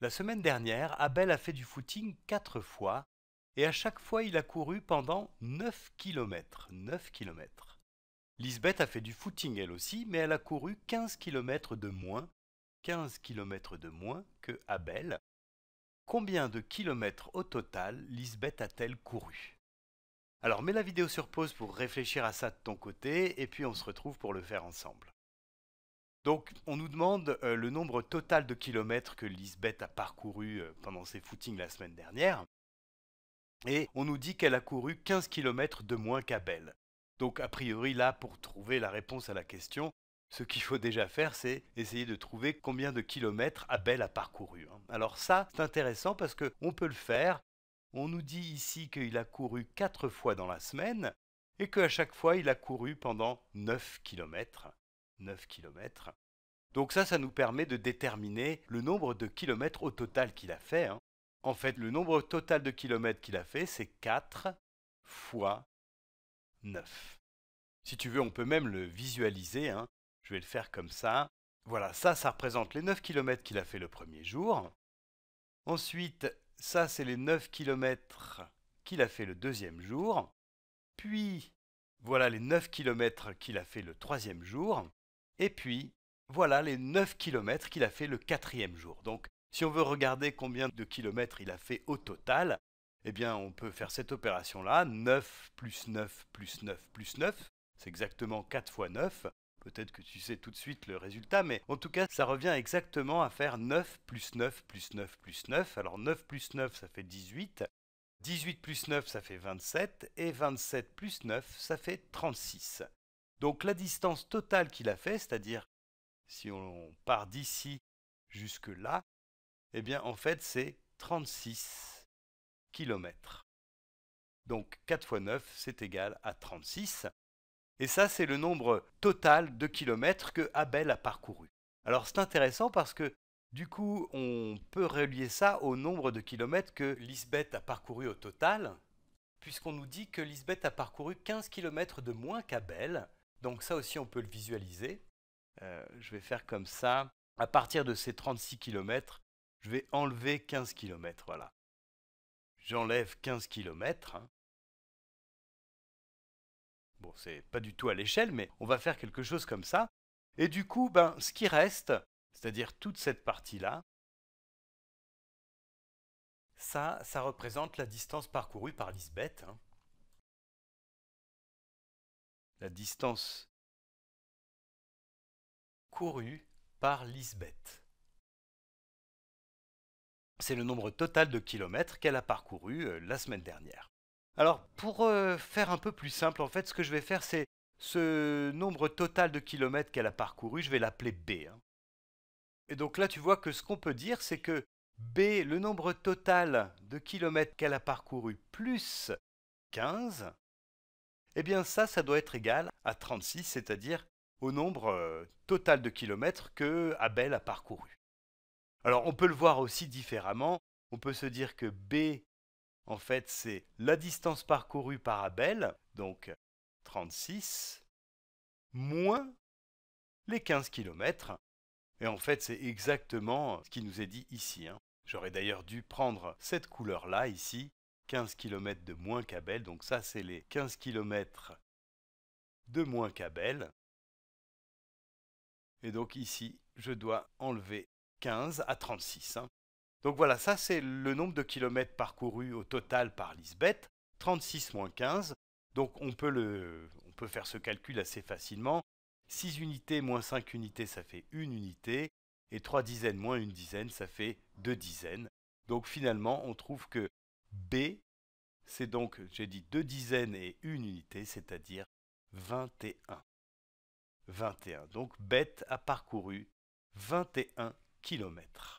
La semaine dernière, Abel a fait du footing quatre fois et à chaque fois il a couru pendant 9 km. 9 km. Lisbeth a fait du footing elle aussi, mais elle a couru 15 km de moins, 15 km de moins que Abel. Combien de kilomètres au total Lisbeth a-t-elle couru Alors mets la vidéo sur pause pour réfléchir à ça de ton côté et puis on se retrouve pour le faire ensemble. Donc, on nous demande euh, le nombre total de kilomètres que Lisbeth a parcouru euh, pendant ses footings la semaine dernière. Et on nous dit qu'elle a couru 15 km de moins qu'Abel. Donc, a priori, là, pour trouver la réponse à la question, ce qu'il faut déjà faire, c'est essayer de trouver combien de kilomètres Abel a parcouru. Hein. Alors ça, c'est intéressant parce qu'on peut le faire. On nous dit ici qu'il a couru 4 fois dans la semaine et qu'à chaque fois, il a couru pendant 9 km. 9 km. Donc ça, ça nous permet de déterminer le nombre de kilomètres au total qu'il a fait. Hein. En fait, le nombre total de kilomètres qu'il a fait, c'est 4 fois 9. Si tu veux, on peut même le visualiser. Hein. Je vais le faire comme ça. Voilà, ça, ça représente les 9 km qu'il a fait le premier jour. Ensuite, ça, c'est les 9 km qu'il a fait le deuxième jour. Puis, voilà les 9 km qu'il a fait le troisième jour. Et puis, voilà les 9 km qu'il a fait le quatrième jour. Donc, si on veut regarder combien de kilomètres il a fait au total, eh bien, on peut faire cette opération-là. 9 plus 9 plus 9 plus 9, c'est exactement 4 fois 9. Peut-être que tu sais tout de suite le résultat, mais en tout cas, ça revient exactement à faire 9 plus 9 plus 9 plus 9. Alors 9 plus 9, ça fait 18. 18 plus 9, ça fait 27. Et 27 plus 9, ça fait 36. Donc la distance totale qu'il a fait, c'est-à-dire si on part d'ici jusque là, eh bien en fait c'est 36 km. Donc 4 fois 9, c'est égal à 36. Et ça, c'est le nombre total de kilomètres que Abel a parcouru. Alors c'est intéressant parce que du coup, on peut relier ça au nombre de kilomètres que Lisbeth a parcouru au total, puisqu'on nous dit que Lisbeth a parcouru 15 km de moins qu'Abel, donc ça aussi, on peut le visualiser. Euh, je vais faire comme ça. À partir de ces 36 km, je vais enlever 15 km. Voilà. J'enlève 15 km. Bon, Bon, c'est pas du tout à l'échelle, mais on va faire quelque chose comme ça. Et du coup, ben, ce qui reste, c'est-à-dire toute cette partie-là, ça, ça représente la distance parcourue par Lisbeth. Hein la distance courue par Lisbeth. C'est le nombre total de kilomètres qu'elle a parcouru euh, la semaine dernière. Alors pour euh, faire un peu plus simple, en fait, ce que je vais faire, c'est ce nombre total de kilomètres qu'elle a parcouru, je vais l'appeler B. Hein. Et donc là, tu vois que ce qu'on peut dire, c'est que B, le nombre total de kilomètres qu'elle a parcouru, plus 15, eh bien ça, ça doit être égal à 36, c'est-à-dire au nombre euh, total de kilomètres que Abel a parcouru. Alors on peut le voir aussi différemment, on peut se dire que B, en fait, c'est la distance parcourue par Abel, donc 36, moins les 15 kilomètres. Et en fait, c'est exactement ce qui nous est dit ici. Hein. J'aurais d'ailleurs dû prendre cette couleur-là ici 15 km de moins qu'Abel. Donc ça, c'est les 15 km de moins qu'Abel. Et donc ici, je dois enlever 15 à 36. Hein. Donc voilà, ça c'est le nombre de kilomètres parcourus au total par Lisbeth, 36 moins 15. Donc on peut, on peut faire ce calcul assez facilement. 6 unités moins 5 unités, ça fait 1 unité. Et 3 dizaines moins 1 dizaine, ça fait 2 dizaines. Donc finalement, on trouve que B c'est donc, j'ai dit deux dizaines et une unité, c'est-à-dire 21. 21. Donc bête a parcouru 21 km.